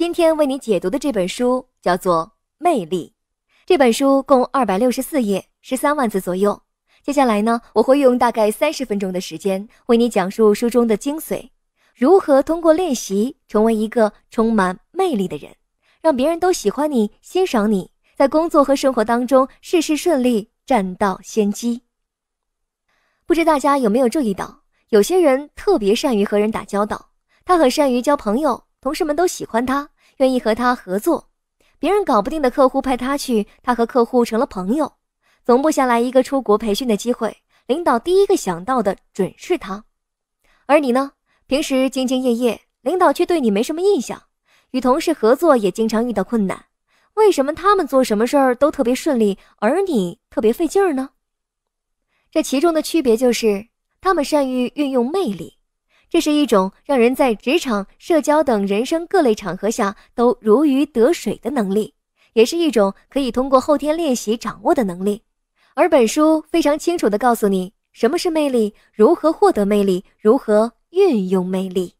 今天为你解读的这本书叫做《魅力》，这本书共二百六十四页，十三万字左右。接下来呢，我会用大概三十分钟的时间为你讲述书中的精髓，如何通过练习成为一个充满魅力的人，让别人都喜欢你、欣赏你，在工作和生活当中事事顺利，占到先机。不知大家有没有注意到，有些人特别善于和人打交道，他很善于交朋友。同事们都喜欢他，愿意和他合作。别人搞不定的客户派他去，他和客户成了朋友。总部下来一个出国培训的机会，领导第一个想到的准是他。而你呢？平时兢兢业业，领导却对你没什么印象，与同事合作也经常遇到困难。为什么他们做什么事儿都特别顺利，而你特别费劲儿呢？这其中的区别就是，他们善于运用魅力。这是一种让人在职场、社交等人生各类场合下都如鱼得水的能力，也是一种可以通过后天练习掌握的能力。而本书非常清楚地告诉你什么是魅力，如何获得魅力，如何运用魅力。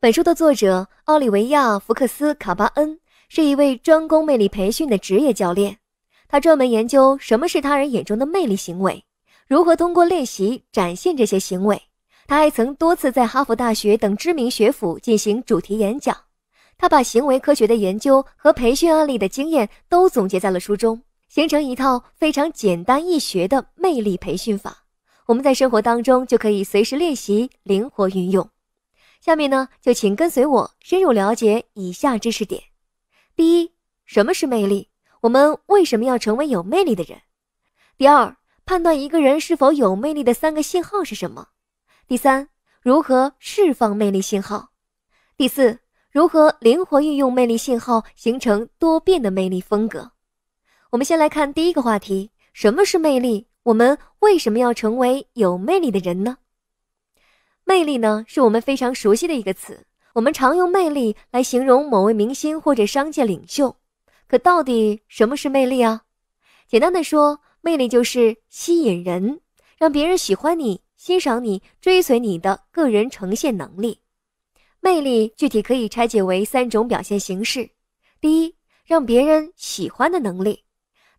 本书的作者奥利维亚·福克斯·卡巴恩是一位专攻魅力培训的职业教练，他专门研究什么是他人眼中的魅力行为，如何通过练习展现这些行为。他还曾多次在哈佛大学等知名学府进行主题演讲，他把行为科学的研究和培训案例的经验都总结在了书中，形成一套非常简单易学的魅力培训法。我们在生活当中就可以随时练习，灵活运用。下面呢，就请跟随我深入了解以下知识点：第一，什么是魅力？我们为什么要成为有魅力的人？第二，判断一个人是否有魅力的三个信号是什么？第三，如何释放魅力信号？第四，如何灵活运用魅力信号，形成多变的魅力风格？我们先来看第一个话题：什么是魅力？我们为什么要成为有魅力的人呢？魅力呢，是我们非常熟悉的一个词。我们常用魅力来形容某位明星或者商界领袖。可到底什么是魅力啊？简单的说，魅力就是吸引人，让别人喜欢你。欣赏你、追随你的个人呈现能力、魅力，具体可以拆解为三种表现形式：第一，让别人喜欢的能力，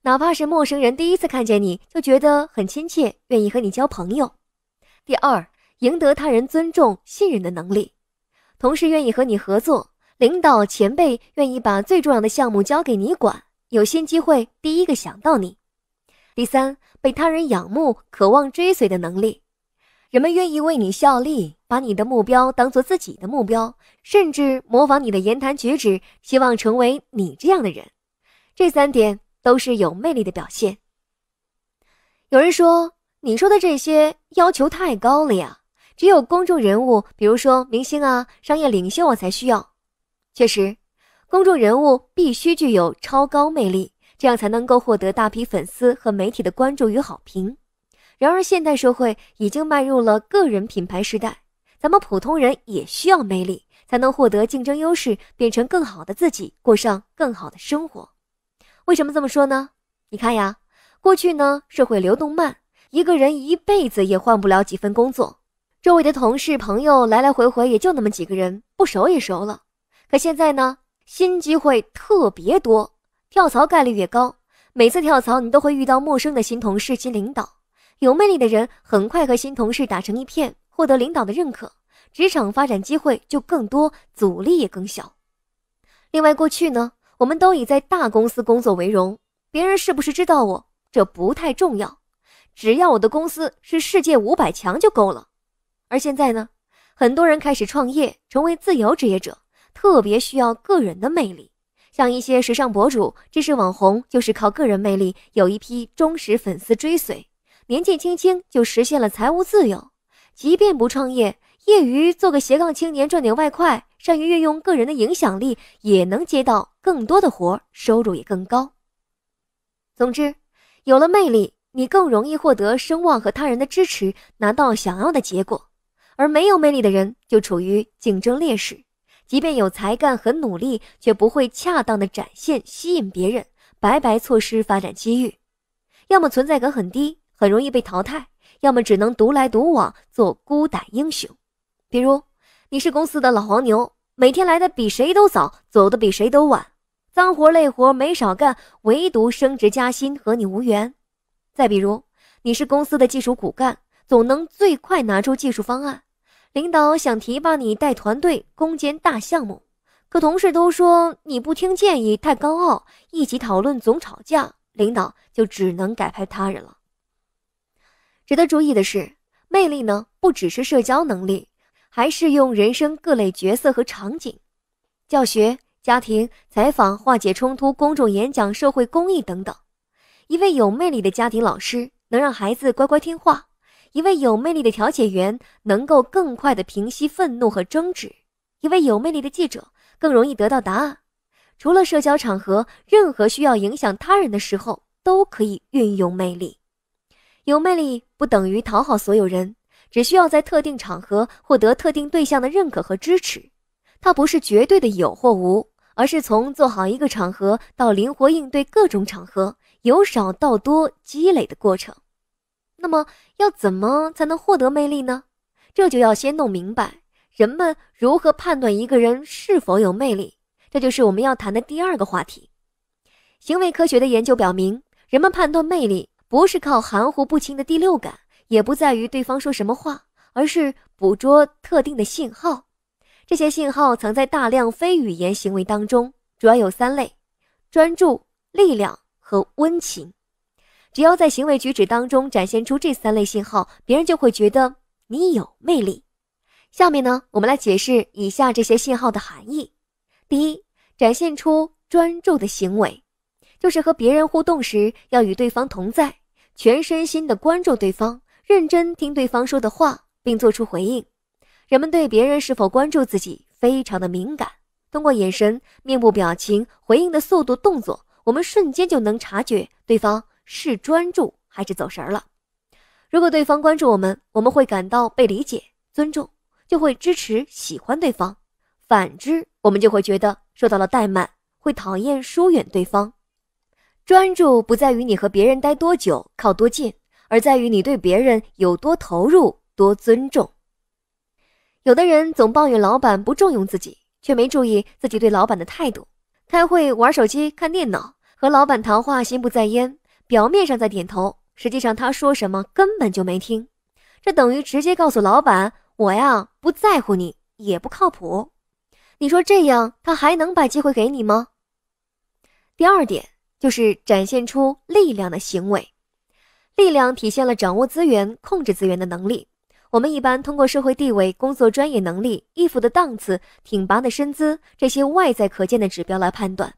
哪怕是陌生人第一次看见你就觉得很亲切，愿意和你交朋友；第二，赢得他人尊重、信任的能力，同事愿意和你合作，领导、前辈愿意把最重要的项目交给你管，有新机会第一个想到你；第三，被他人仰慕、渴望追随的能力。人们愿意为你效力，把你的目标当做自己的目标，甚至模仿你的言谈举止，希望成为你这样的人。这三点都是有魅力的表现。有人说，你说的这些要求太高了呀，只有公众人物，比如说明星啊、商业领袖啊，才需要。确实，公众人物必须具有超高魅力，这样才能够获得大批粉丝和媒体的关注与好评。然而，现代社会已经迈入了个人品牌时代，咱们普通人也需要魅力，才能获得竞争优势，变成更好的自己，过上更好的生活。为什么这么说呢？你看呀，过去呢，社会流动慢，一个人一辈子也换不了几份工作，周围的同事朋友来来回回也就那么几个人，不熟也熟了。可现在呢，新机会特别多，跳槽概率越高，每次跳槽你都会遇到陌生的新同事新领导。有魅力的人很快和新同事打成一片，获得领导的认可，职场发展机会就更多，阻力也更小。另外，过去呢，我们都以在大公司工作为荣，别人是不是知道我，这不太重要，只要我的公司是世界五百强就够了。而现在呢，很多人开始创业，成为自由职业者，特别需要个人的魅力，像一些时尚博主、知识网红，就是靠个人魅力，有一批忠实粉丝追随。年纪轻轻就实现了财务自由，即便不创业，业余做个斜杠青年赚点外快，善于运用个人的影响力也能接到更多的活，收入也更高。总之，有了魅力，你更容易获得声望和他人的支持，拿到想要的结果；而没有魅力的人就处于竞争劣势，即便有才干很努力，却不会恰当的展现吸引别人，白白错失发展机遇，要么存在感很低。很容易被淘汰，要么只能独来独往，做孤胆英雄。比如，你是公司的老黄牛，每天来的比谁都早，走的比谁都晚，脏活累活没少干，唯独升职加薪和你无缘。再比如，你是公司的技术骨干，总能最快拿出技术方案，领导想提拔你带团队攻坚大项目，可同事都说你不听建议，太高傲，一起讨论总吵架，领导就只能改派他人了。值得注意的是，魅力呢不只是社交能力，还适用人生各类角色和场景，教学、家庭、采访、化解冲突、公众演讲、社会公益等等。一位有魅力的家庭老师能让孩子乖乖听话；一位有魅力的调解员能够更快地平息愤怒和争执；一位有魅力的记者更容易得到答案。除了社交场合，任何需要影响他人的时候，都可以运用魅力。有魅力不等于讨好所有人，只需要在特定场合获得特定对象的认可和支持。它不是绝对的有或无，而是从做好一个场合到灵活应对各种场合，由少到多积累的过程。那么，要怎么才能获得魅力呢？这就要先弄明白人们如何判断一个人是否有魅力。这就是我们要谈的第二个话题。行为科学的研究表明，人们判断魅力。不是靠含糊不清的第六感，也不在于对方说什么话，而是捕捉特定的信号。这些信号藏在大量非语言行为当中，主要有三类：专注、力量和温情。只要在行为举止当中展现出这三类信号，别人就会觉得你有魅力。下面呢，我们来解释以下这些信号的含义。第一，展现出专注的行为。就是和别人互动时，要与对方同在，全身心的关注对方，认真听对方说的话，并做出回应。人们对别人是否关注自己非常的敏感，通过眼神、面部表情、回应的速度、动作，我们瞬间就能察觉对方是专注还是走神儿了。如果对方关注我们，我们会感到被理解、尊重，就会支持、喜欢对方；反之，我们就会觉得受到了怠慢，会讨厌、疏远对方。专注不在于你和别人待多久、靠多近，而在于你对别人有多投入、多尊重。有的人总抱怨老板不重用自己，却没注意自己对老板的态度。开会玩手机、看电脑，和老板谈话心不在焉，表面上在点头，实际上他说什么根本就没听。这等于直接告诉老板：“我呀，不在乎你，也不靠谱。”你说这样他还能把机会给你吗？第二点。就是展现出力量的行为，力量体现了掌握资源、控制资源的能力。我们一般通过社会地位、工作专业能力、衣服的档次、挺拔的身姿这些外在可见的指标来判断。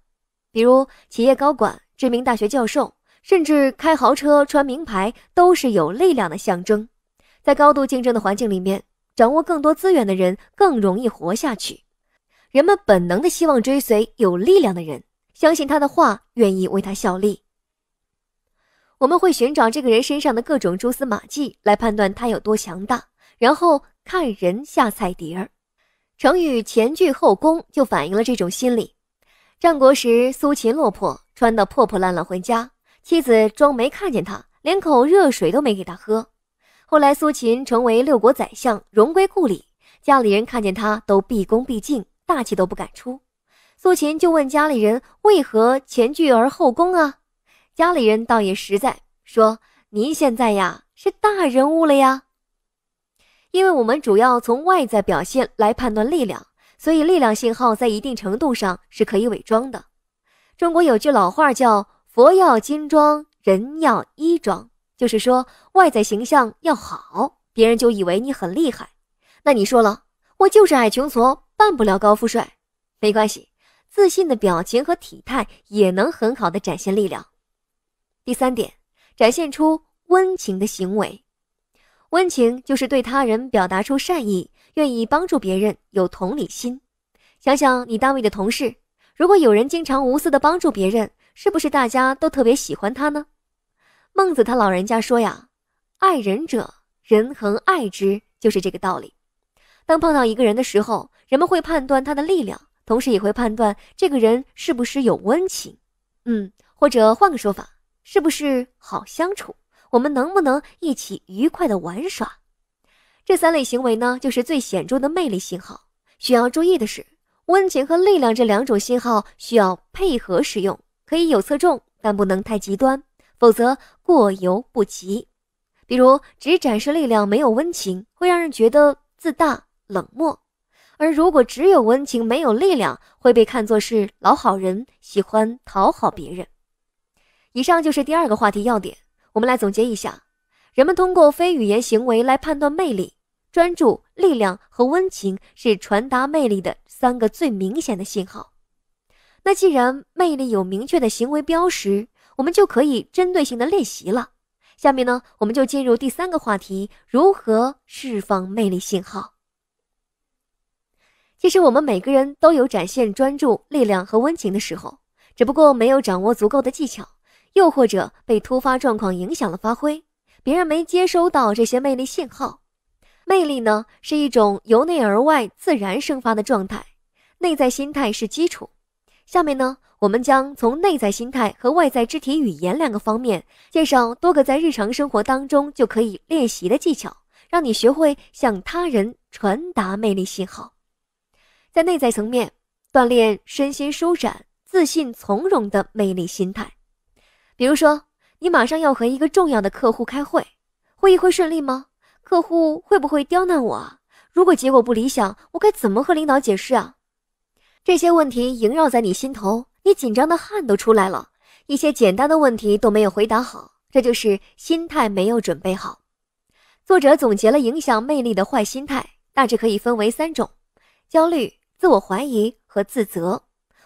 比如企业高管、知名大学教授，甚至开豪车、穿名牌，都是有力量的象征。在高度竞争的环境里面，掌握更多资源的人更容易活下去。人们本能的希望追随有力量的人。相信他的话，愿意为他效力。我们会寻找这个人身上的各种蛛丝马迹，来判断他有多强大，然后看人下菜碟儿。成语“前倨后恭”就反映了这种心理。战国时，苏秦落魄，穿得破破烂烂回家，妻子装没看见他，连口热水都没给他喝。后来苏秦成为六国宰相，荣归故里，家里人看见他都毕恭毕敬，大气都不敢出。苏秦就问家里人为何前拒而后攻啊？家里人倒也实在，说您现在呀是大人物了呀。因为我们主要从外在表现来判断力量，所以力量信号在一定程度上是可以伪装的。中国有句老话叫“佛要金装，人要衣装”，就是说外在形象要好，别人就以为你很厉害。那你说了，我就是矮穷矬，扮不了高富帅，没关系。自信的表情和体态也能很好的展现力量。第三点，展现出温情的行为。温情就是对他人表达出善意，愿意帮助别人，有同理心。想想你单位的同事，如果有人经常无私的帮助别人，是不是大家都特别喜欢他呢？孟子他老人家说呀：“爱人者，人恒爱之。”就是这个道理。当碰到一个人的时候，人们会判断他的力量。同时也会判断这个人是不是有温情，嗯，或者换个说法，是不是好相处？我们能不能一起愉快的玩耍？这三类行为呢，就是最显著的魅力信号。需要注意的是，温情和力量这两种信号需要配合使用，可以有侧重，但不能太极端，否则过犹不及。比如只展示力量，没有温情，会让人觉得自大冷漠。而如果只有温情没有力量，会被看作是老好人，喜欢讨好别人。以上就是第二个话题要点，我们来总结一下：人们通过非语言行为来判断魅力，专注、力量和温情是传达魅力的三个最明显的信号。那既然魅力有明确的行为标识，我们就可以针对性的练习了。下面呢，我们就进入第三个话题：如何释放魅力信号。其实我们每个人都有展现专注、力量和温情的时候，只不过没有掌握足够的技巧，又或者被突发状况影响了发挥，别人没接收到这些魅力信号。魅力呢，是一种由内而外自然生发的状态，内在心态是基础。下面呢，我们将从内在心态和外在肢体语言两个方面，介绍多个在日常生活当中就可以练习的技巧，让你学会向他人传达魅力信号。在内在层面，锻炼身心舒展、自信从容的魅力心态。比如说，你马上要和一个重要的客户开会，会议会顺利吗？客户会不会刁难我啊？如果结果不理想，我该怎么和领导解释啊？这些问题萦绕在你心头，你紧张的汗都出来了，一些简单的问题都没有回答好，这就是心态没有准备好。作者总结了影响魅力的坏心态，大致可以分为三种：焦虑。自我怀疑和自责，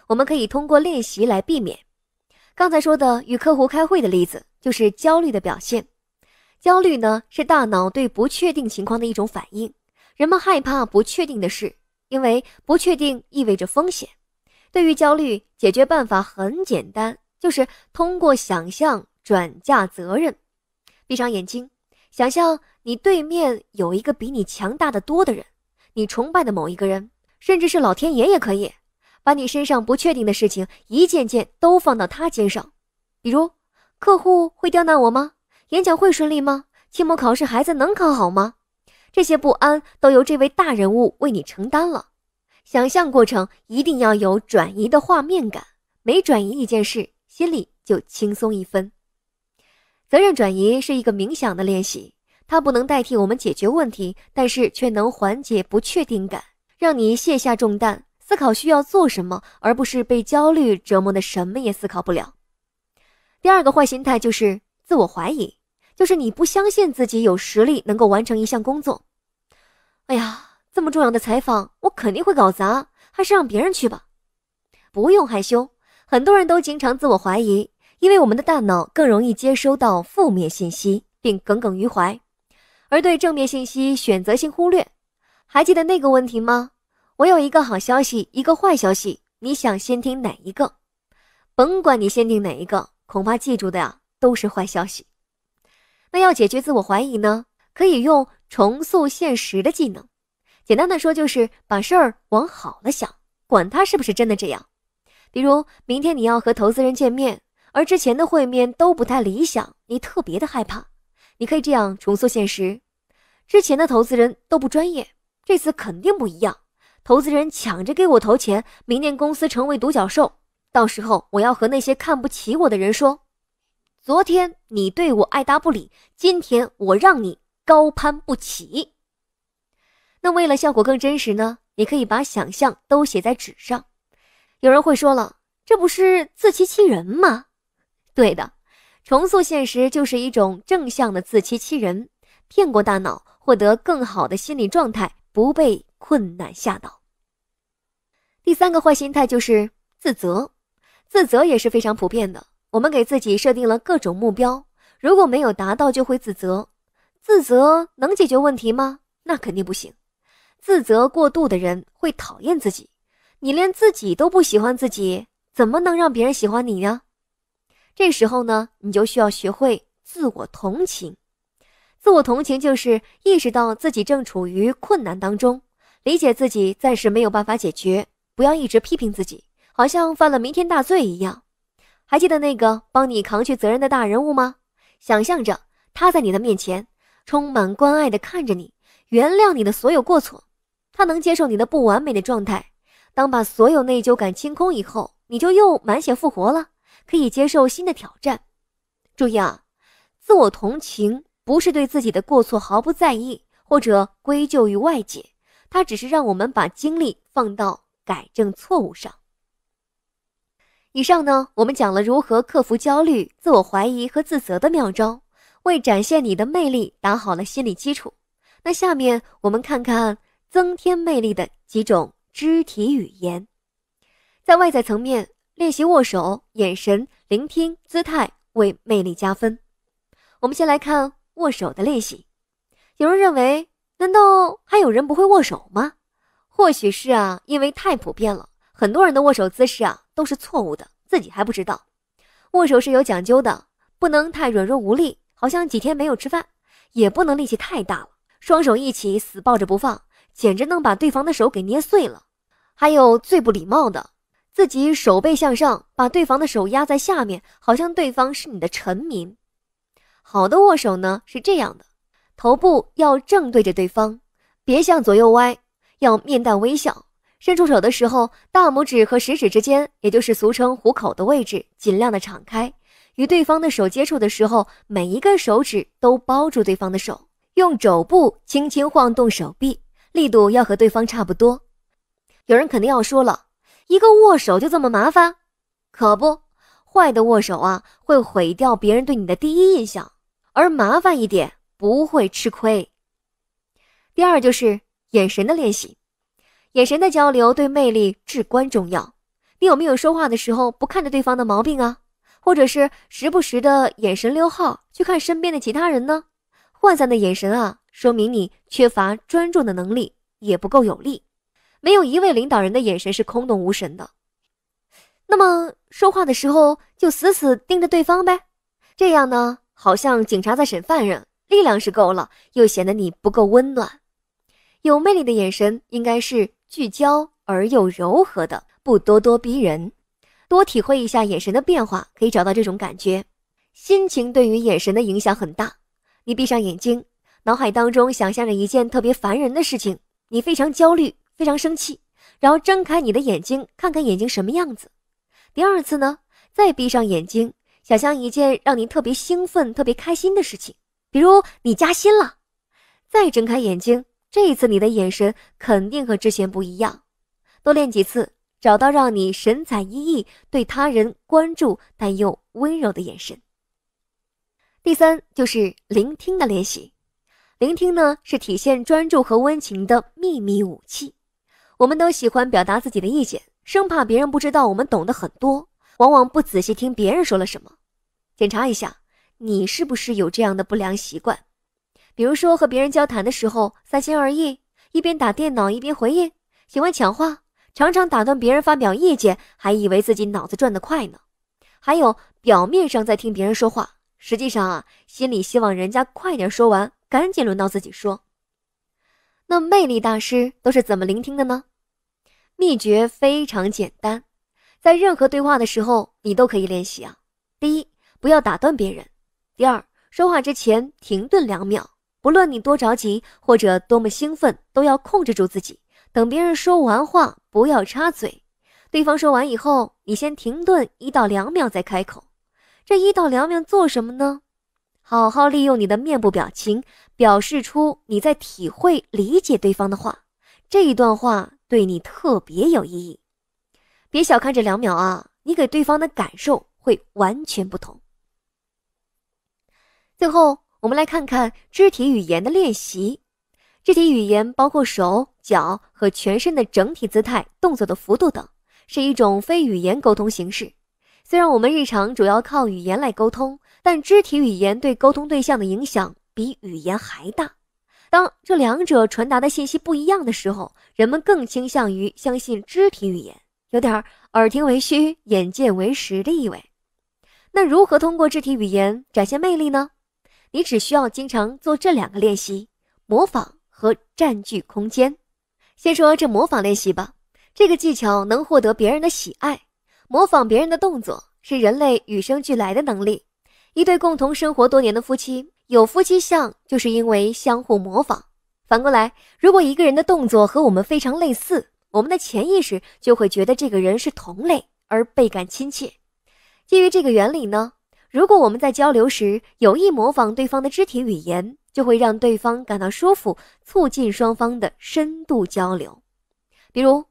我们可以通过练习来避免。刚才说的与客户开会的例子，就是焦虑的表现。焦虑呢，是大脑对不确定情况的一种反应。人们害怕不确定的事，因为不确定意味着风险。对于焦虑，解决办法很简单，就是通过想象转嫁责任。闭上眼睛，想象你对面有一个比你强大的多的人，你崇拜的某一个人。甚至是老天爷也可以，把你身上不确定的事情一件件都放到他肩上，比如，客户会刁难我吗？演讲会顺利吗？期末考试孩子能考好吗？这些不安都由这位大人物为你承担了。想象过程一定要有转移的画面感，每转移一件事，心里就轻松一分。责任转移是一个冥想的练习，它不能代替我们解决问题，但是却能缓解不确定感。让你卸下重担，思考需要做什么，而不是被焦虑折磨的什么也思考不了。第二个坏心态就是自我怀疑，就是你不相信自己有实力能够完成一项工作。哎呀，这么重要的采访，我肯定会搞砸，还是让别人去吧。不用害羞，很多人都经常自我怀疑，因为我们的大脑更容易接收到负面信息，并耿耿于怀，而对正面信息选择性忽略。还记得那个问题吗？我有一个好消息，一个坏消息。你想先听哪一个？甭管你先听哪一个，恐怕记住的呀都是坏消息。那要解决自我怀疑呢，可以用重塑现实的技能。简单的说，就是把事儿往好了想，管它是不是真的这样。比如，明天你要和投资人见面，而之前的会面都不太理想，你特别的害怕。你可以这样重塑现实：之前的投资人都不专业。这次肯定不一样，投资人抢着给我投钱。明年公司成为独角兽，到时候我要和那些看不起我的人说：“昨天你对我爱答不理，今天我让你高攀不起。”那为了效果更真实呢？你可以把想象都写在纸上。有人会说了：“这不是自欺欺人吗？”对的，重塑现实就是一种正向的自欺欺人，骗过大脑，获得更好的心理状态。不被困难吓倒。第三个坏心态就是自责，自责也是非常普遍的。我们给自己设定了各种目标，如果没有达到，就会自责。自责能解决问题吗？那肯定不行。自责过度的人会讨厌自己，你连自己都不喜欢自己，怎么能让别人喜欢你呢？这时候呢，你就需要学会自我同情。自我同情就是意识到自己正处于困难当中，理解自己暂时没有办法解决，不要一直批评自己，好像犯了弥天大罪一样。还记得那个帮你扛去责任的大人物吗？想象着他在你的面前，充满关爱的看着你，原谅你的所有过错，他能接受你的不完美的状态。当把所有内疚感清空以后，你就又满血复活了，可以接受新的挑战。注意啊，自我同情。不是对自己的过错毫不在意，或者归咎于外界，他只是让我们把精力放到改正错误上。以上呢，我们讲了如何克服焦虑、自我怀疑和自责的妙招，为展现你的魅力打好了心理基础。那下面我们看看增添魅力的几种肢体语言，在外在层面练习握手、眼神、聆听、姿态，为魅力加分。我们先来看。握手的练习，有人认为，难道还有人不会握手吗？或许是啊，因为太普遍了，很多人的握手姿势啊都是错误的，自己还不知道。握手是有讲究的，不能太软弱无力，好像几天没有吃饭；也不能力气太大了，双手一起死抱着不放，简直能把对方的手给捏碎了。还有最不礼貌的，自己手背向上，把对方的手压在下面，好像对方是你的臣民。好的握手呢是这样的，头部要正对着对方，别向左右歪，要面带微笑。伸出手的时候，大拇指和食指之间，也就是俗称虎口的位置，尽量的敞开。与对方的手接触的时候，每一根手指都包住对方的手，用肘部轻轻晃动手臂，力度要和对方差不多。有人肯定要说了，一个握手就这么麻烦，可不坏的握手啊，会毁掉别人对你的第一印象。而麻烦一点不会吃亏。第二就是眼神的练习，眼神的交流对魅力至关重要。你有没有说话的时候不看着对方的毛病啊？或者是时不时的眼神溜号去看身边的其他人呢？涣散的眼神啊，说明你缺乏专注的能力，也不够有力。没有一位领导人的眼神是空洞无神的。那么说话的时候就死死盯着对方呗，这样呢？好像警察在审犯人，力量是够了，又显得你不够温暖。有魅力的眼神应该是聚焦而又柔和的，不咄咄逼人。多体会一下眼神的变化，可以找到这种感觉。心情对于眼神的影响很大。你闭上眼睛，脑海当中想象着一件特别烦人的事情，你非常焦虑，非常生气。然后睁开你的眼睛，看看眼睛什么样子。第二次呢，再闭上眼睛。想象一件让你特别兴奋、特别开心的事情，比如你加薪了。再睁开眼睛，这一次你的眼神肯定和之前不一样。多练几次，找到让你神采奕奕、对他人关注但又温柔的眼神。第三就是聆听的练习。聆听呢，是体现专注和温情的秘密武器。我们都喜欢表达自己的意见，生怕别人不知道我们懂得很多。往往不仔细听别人说了什么，检查一下，你是不是有这样的不良习惯？比如说和别人交谈的时候三心二意，一边打电脑一边回应，喜欢抢话，常常打断别人发表意见，还以为自己脑子转得快呢。还有表面上在听别人说话，实际上啊心里希望人家快点说完，赶紧轮到自己说。那魅力大师都是怎么聆听的呢？秘诀非常简单。在任何对话的时候，你都可以练习啊。第一，不要打断别人；第二，说话之前停顿两秒，不论你多着急或者多么兴奋，都要控制住自己，等别人说完话，不要插嘴。对方说完以后，你先停顿一到两秒再开口。这一到两秒做什么呢？好好利用你的面部表情，表示出你在体会理解对方的话。这一段话对你特别有意义。别小看这两秒啊，你给对方的感受会完全不同。最后，我们来看看肢体语言的练习。肢体语言包括手脚和全身的整体姿态、动作的幅度等，是一种非语言沟通形式。虽然我们日常主要靠语言来沟通，但肢体语言对沟通对象的影响比语言还大。当这两者传达的信息不一样的时候，人们更倾向于相信肢体语言。有点儿耳听为虚，眼见为实的意味。那如何通过肢体语言展现魅力呢？你只需要经常做这两个练习：模仿和占据空间。先说这模仿练习吧。这个技巧能获得别人的喜爱。模仿别人的动作是人类与生俱来的能力。一对共同生活多年的夫妻有夫妻相，就是因为相互模仿。反过来，如果一个人的动作和我们非常类似，我们的潜意识就会觉得这个人是同类，而倍感亲切。基于这个原理呢，如果我们在交流时有意模仿对方的肢体语言，就会让对方感到舒服，促进双方的深度交流。比如，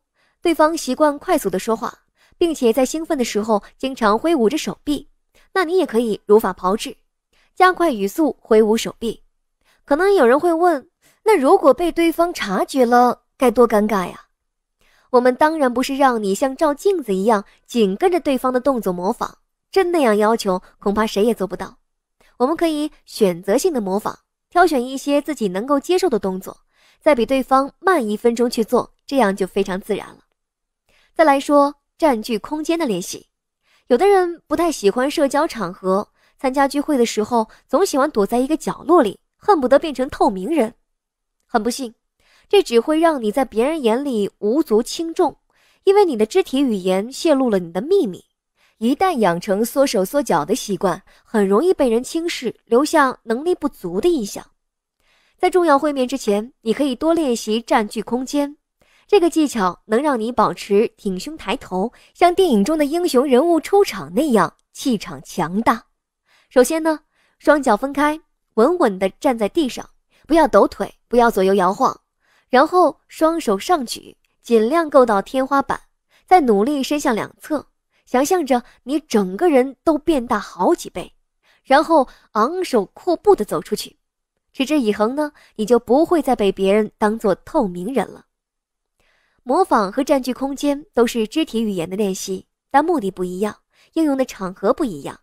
对方习惯快速的说话，并且在兴奋的时候经常挥舞着手臂，那你也可以如法炮制，加快语速，挥舞手臂。可能有人会问，那如果被对方察觉了，该多尴尬呀？我们当然不是让你像照镜子一样紧跟着对方的动作模仿，真那样要求，恐怕谁也做不到。我们可以选择性的模仿，挑选一些自己能够接受的动作，再比对方慢一分钟去做，这样就非常自然了。再来说占据空间的练习，有的人不太喜欢社交场合，参加聚会的时候总喜欢躲在一个角落里，恨不得变成透明人。很不幸。这只会让你在别人眼里无足轻重，因为你的肢体语言泄露了你的秘密。一旦养成缩手缩脚的习惯，很容易被人轻视，留下能力不足的印象。在重要会面之前，你可以多练习占据空间，这个技巧能让你保持挺胸抬头，像电影中的英雄人物出场那样气场强大。首先呢，双脚分开，稳稳地站在地上，不要抖腿，不要左右摇晃。然后双手上举，尽量够到天花板，再努力伸向两侧，想象着你整个人都变大好几倍，然后昂首阔步地走出去。持之以恒呢，你就不会再被别人当做透明人了。模仿和占据空间都是肢体语言的练习，但目的不一样，应用的场合不一样。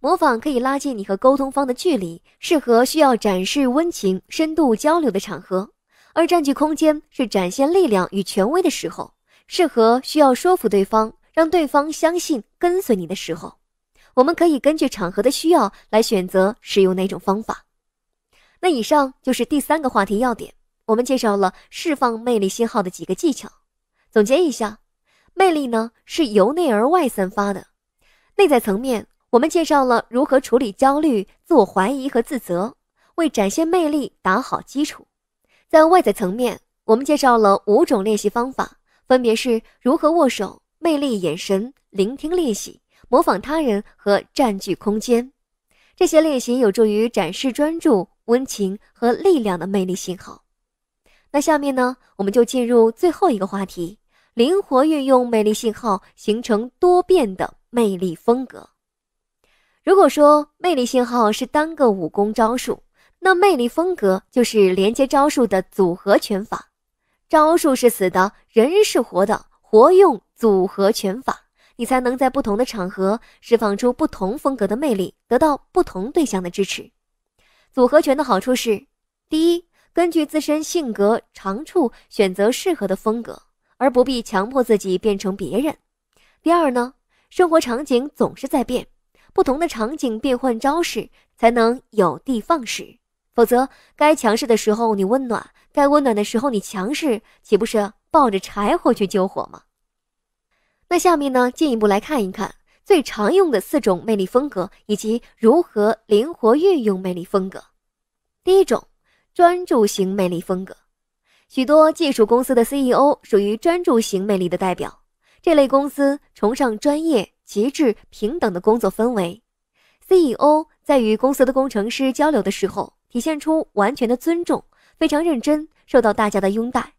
模仿可以拉近你和沟通方的距离，适合需要展示温情、深度交流的场合。而占据空间是展现力量与权威的时候，适合需要说服对方、让对方相信跟随你的时候。我们可以根据场合的需要来选择使用哪种方法。那以上就是第三个话题要点，我们介绍了释放魅力信号的几个技巧。总结一下，魅力呢是由内而外散发的。内在层面，我们介绍了如何处理焦虑、自我怀疑和自责，为展现魅力打好基础。在外在层面，我们介绍了五种练习方法，分别是如何握手、魅力眼神、聆听练习、模仿他人和占据空间。这些练习有助于展示专注、温情和力量的魅力信号。那下面呢，我们就进入最后一个话题：灵活运用魅力信号，形成多变的魅力风格。如果说魅力信号是单个武功招数。那魅力风格就是连接招数的组合拳法，招数是死的，人是活的，活用组合拳法，你才能在不同的场合释放出不同风格的魅力，得到不同对象的支持。组合拳的好处是：第一，根据自身性格长处选择适合的风格，而不必强迫自己变成别人；第二呢，生活场景总是在变，不同的场景变换招式，才能有的放矢。否则，该强势的时候你温暖，该温暖的时候你强势，岂不是抱着柴火去救火吗？那下面呢，进一步来看一看最常用的四种魅力风格以及如何灵活运用魅力风格。第一种，专注型魅力风格。许多技术公司的 CEO 属于专注型魅力的代表。这类公司崇尚专业、极致、平等的工作氛围。CEO 在与公司的工程师交流的时候。体现出完全的尊重，非常认真，受到大家的拥戴。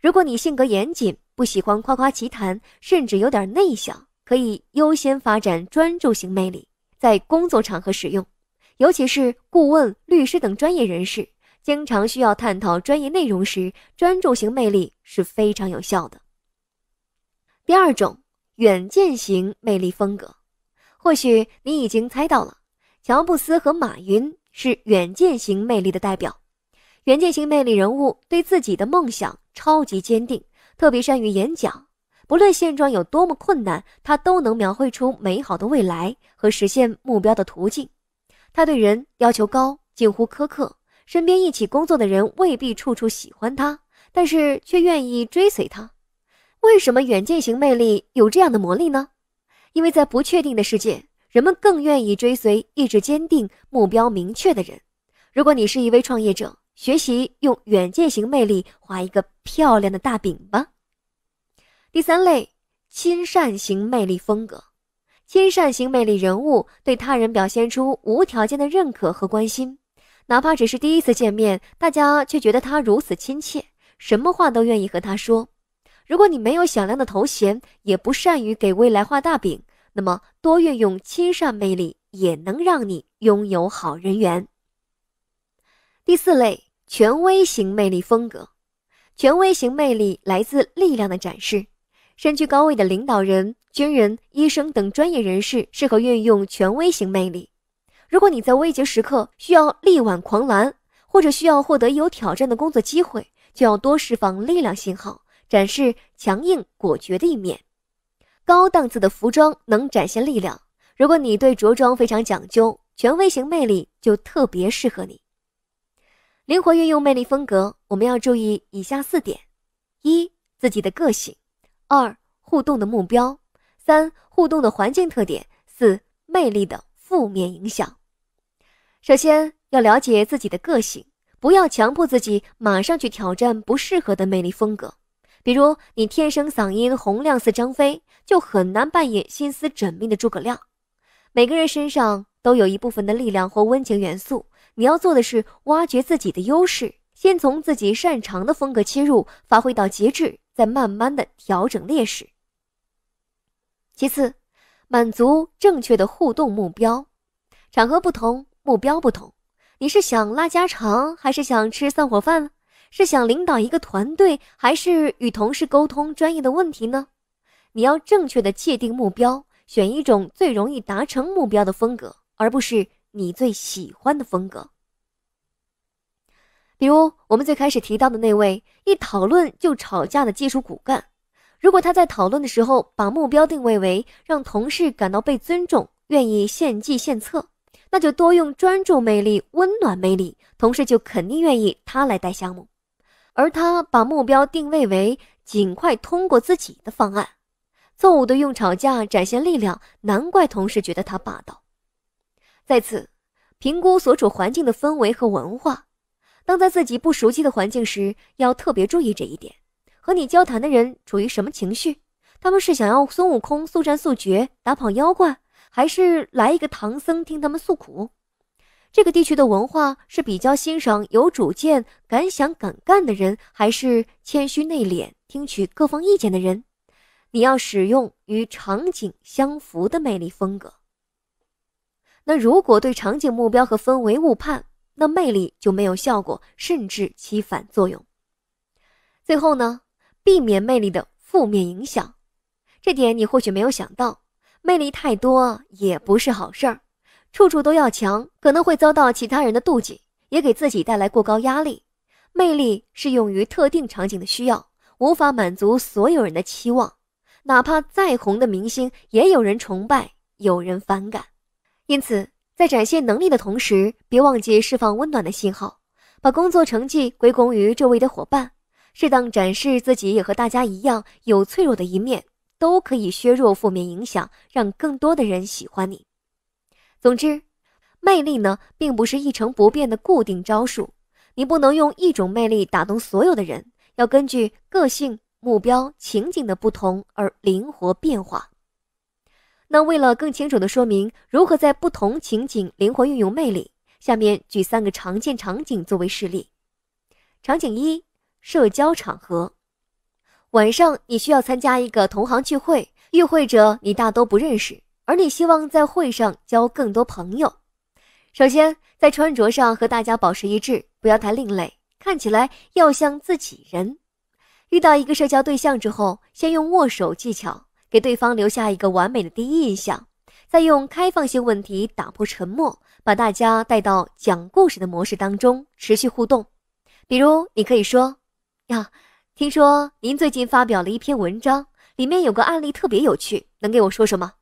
如果你性格严谨，不喜欢夸夸其谈，甚至有点内向，可以优先发展专注型魅力，在工作场合使用。尤其是顾问、律师等专业人士，经常需要探讨专业内容时，专注型魅力是非常有效的。第二种，远见型魅力风格，或许你已经猜到了，乔布斯和马云。是远见型魅力的代表。远见型魅力人物对自己的梦想超级坚定，特别善于演讲。不论现状有多么困难，他都能描绘出美好的未来和实现目标的途径。他对人要求高，近乎苛刻，身边一起工作的人未必处处喜欢他，但是却愿意追随他。为什么远见型魅力有这样的魔力呢？因为在不确定的世界。人们更愿意追随意志坚定、目标明确的人。如果你是一位创业者，学习用远见型魅力画一个漂亮的大饼吧。第三类亲善型魅力风格，亲善型魅力人物对他人表现出无条件的认可和关心，哪怕只是第一次见面，大家却觉得他如此亲切，什么话都愿意和他说。如果你没有响亮的头衔，也不善于给未来画大饼。那么多运用亲善魅力，也能让你拥有好人缘。第四类，权威型魅力风格。权威型魅力来自力量的展示。身居高位的领导人、军人、医生等专业人士适合运用权威型魅力。如果你在危急时刻需要力挽狂澜，或者需要获得有挑战的工作机会，就要多释放力量信号，展示强硬果决的一面。高档次的服装能展现力量。如果你对着装非常讲究，权威型魅力就特别适合你。灵活运用魅力风格，我们要注意以下四点：一、自己的个性；二、互动的目标；三、互动的环境特点；四、魅力的负面影响。首先要了解自己的个性，不要强迫自己马上去挑战不适合的魅力风格。比如你天生嗓音洪亮似张飞，就很难扮演心思缜密的诸葛亮。每个人身上都有一部分的力量或温情元素，你要做的是挖掘自己的优势，先从自己擅长的风格切入，发挥到极致，再慢慢的调整劣势。其次，满足正确的互动目标。场合不同，目标不同。你是想拉家常，还是想吃散伙饭？是想领导一个团队，还是与同事沟通专业的问题呢？你要正确的界定目标，选一种最容易达成目标的风格，而不是你最喜欢的风格。比如我们最开始提到的那位，一讨论就吵架的技术骨干，如果他在讨论的时候把目标定位为让同事感到被尊重，愿意献计献策，那就多用专注魅力、温暖魅力，同事就肯定愿意他来带项目。而他把目标定位为尽快通过自己的方案，错误的用吵架展现力量，难怪同事觉得他霸道。再次，评估所处环境的氛围和文化。当在自己不熟悉的环境时，要特别注意这一点。和你交谈的人处于什么情绪？他们是想要孙悟空速战速决打跑妖怪，还是来一个唐僧听他们诉苦？这个地区的文化是比较欣赏有主见、敢想敢干的人，还是谦虚内敛、听取各方意见的人？你要使用与场景相符的魅力风格。那如果对场景目标和氛围误判，那魅力就没有效果，甚至起反作用。最后呢，避免魅力的负面影响，这点你或许没有想到，魅力太多也不是好事儿。处处都要强，可能会遭到其他人的妒忌，也给自己带来过高压力。魅力是用于特定场景的需要，无法满足所有人的期望。哪怕再红的明星，也有人崇拜，有人反感。因此，在展现能力的同时，别忘记释放温暖的信号，把工作成绩归功于周围的伙伴，适当展示自己也和大家一样有脆弱的一面，都可以削弱负面影响，让更多的人喜欢你。总之，魅力呢并不是一成不变的固定招数，你不能用一种魅力打动所有的人，要根据个性、目标、情景的不同而灵活变化。那为了更清楚的说明如何在不同情景灵活运用魅力，下面举三个常见场景作为示例：场景一，社交场合，晚上你需要参加一个同行聚会，与会者你大都不认识。而你希望在会上交更多朋友，首先在穿着上和大家保持一致，不要太另类，看起来要像自己人。遇到一个社交对象之后，先用握手技巧给对方留下一个完美的第一印象，再用开放性问题打破沉默，把大家带到讲故事的模式当中，持续互动。比如，你可以说：“呀，听说您最近发表了一篇文章，里面有个案例特别有趣，能给我说说吗？”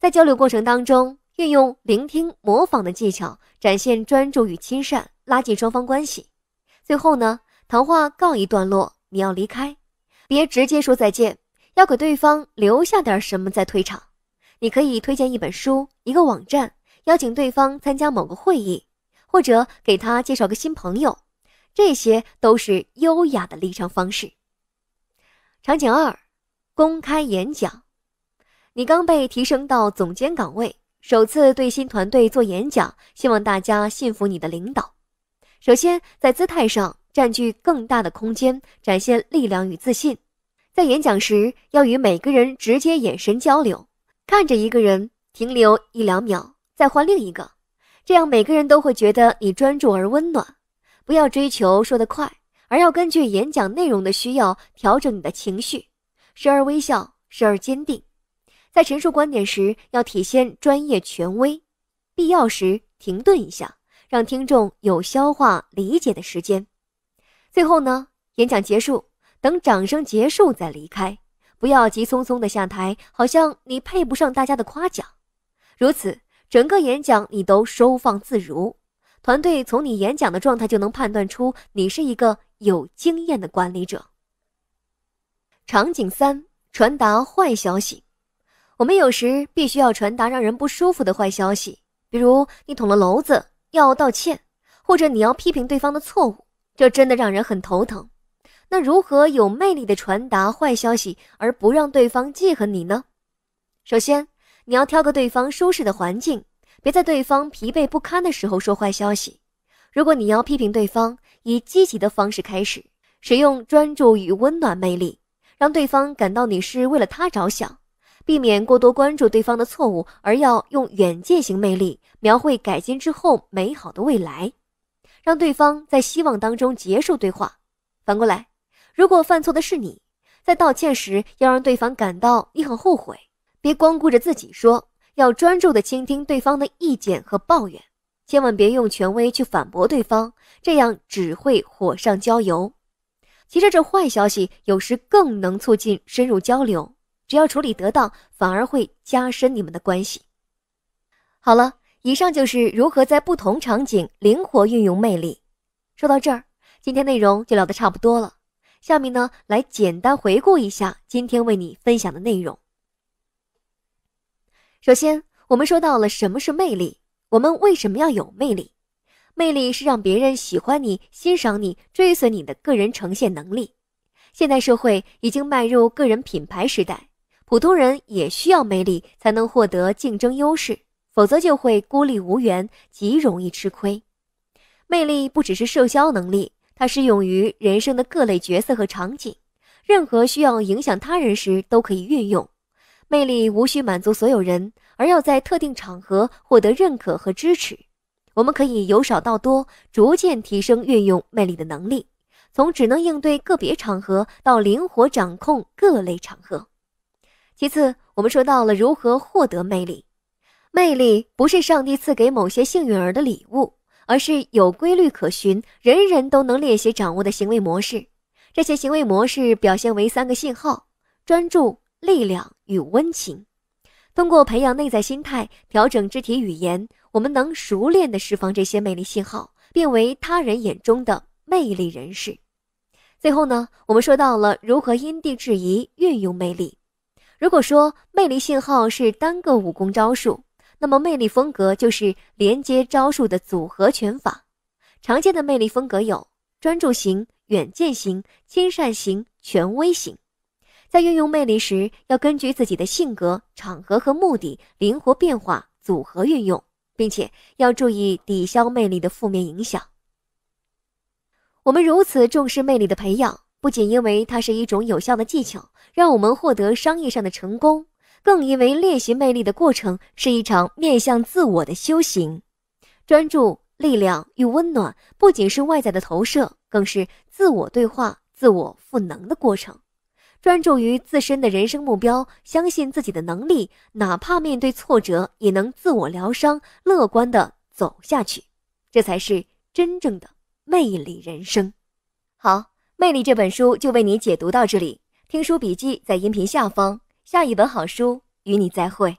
在交流过程当中，运用聆听、模仿的技巧，展现专注与亲善，拉近双方关系。最后呢，谈话告一段落，你要离开，别直接说再见，要给对方留下点什么再退场。你可以推荐一本书、一个网站，邀请对方参加某个会议，或者给他介绍个新朋友，这些都是优雅的离场方式。场景二，公开演讲。你刚被提升到总监岗位，首次对新团队做演讲，希望大家信服你的领导。首先，在姿态上占据更大的空间，展现力量与自信。在演讲时，要与每个人直接眼神交流，看着一个人停留一两秒，再换另一个，这样每个人都会觉得你专注而温暖。不要追求说得快，而要根据演讲内容的需要调整你的情绪，时而微笑，时而坚定。在陈述观点时，要体现专业权威，必要时停顿一下，让听众有消化理解的时间。最后呢，演讲结束，等掌声结束再离开，不要急匆匆的下台，好像你配不上大家的夸奖。如此，整个演讲你都收放自如，团队从你演讲的状态就能判断出你是一个有经验的管理者。场景三：传达坏消息。我们有时必须要传达让人不舒服的坏消息，比如你捅了娄子要道歉，或者你要批评对方的错误，这真的让人很头疼。那如何有魅力地传达坏消息而不让对方记恨你呢？首先，你要挑个对方舒适的环境，别在对方疲惫不堪的时候说坏消息。如果你要批评对方，以积极的方式开始，使用专注与温暖魅力，让对方感到你是为了他着想。避免过多关注对方的错误，而要用远见型魅力描绘改进之后美好的未来，让对方在希望当中结束对话。反过来，如果犯错的是你，在道歉时要让对方感到你很后悔，别光顾着自己说，要专注的倾听对方的意见和抱怨，千万别用权威去反驳对方，这样只会火上浇油。其实，这坏消息有时更能促进深入交流。只要处理得当，反而会加深你们的关系。好了，以上就是如何在不同场景灵活运用魅力。说到这儿，今天内容就聊得差不多了。下面呢，来简单回顾一下今天为你分享的内容。首先，我们说到了什么是魅力，我们为什么要有魅力？魅力是让别人喜欢你、欣赏你、追随你的个人呈现能力。现代社会已经迈入个人品牌时代。普通人也需要魅力，才能获得竞争优势，否则就会孤立无援，极容易吃亏。魅力不只是社交能力，它适用于人生的各类角色和场景，任何需要影响他人时都可以运用。魅力无需满足所有人，而要在特定场合获得认可和支持。我们可以由少到多，逐渐提升运用魅力的能力，从只能应对个别场合，到灵活掌控各类场合。其次，我们说到了如何获得魅力。魅力不是上帝赐给某些幸运儿的礼物，而是有规律可循、人人都能练习掌握的行为模式。这些行为模式表现为三个信号：专注、力量与温情。通过培养内在心态、调整肢体语言，我们能熟练地释放这些魅力信号，变为他人眼中的魅力人士。最后呢，我们说到了如何因地制宜运用魅力。如果说魅力信号是单个武功招数，那么魅力风格就是连接招数的组合拳法。常见的魅力风格有专注型、远见型、亲善型、权威型。在运用魅力时，要根据自己的性格、场合和目的灵活变化组合运用，并且要注意抵消魅力的负面影响。我们如此重视魅力的培养，不仅因为它是一种有效的技巧。让我们获得商业上的成功，更因为练习魅力的过程是一场面向自我的修行。专注、力量与温暖不仅是外在的投射，更是自我对话、自我赋能的过程。专注于自身的人生目标，相信自己的能力，哪怕面对挫折，也能自我疗伤，乐观地走下去。这才是真正的魅力人生。好，魅力这本书就为你解读到这里。听书笔记在音频下方。下一本好书，与你再会。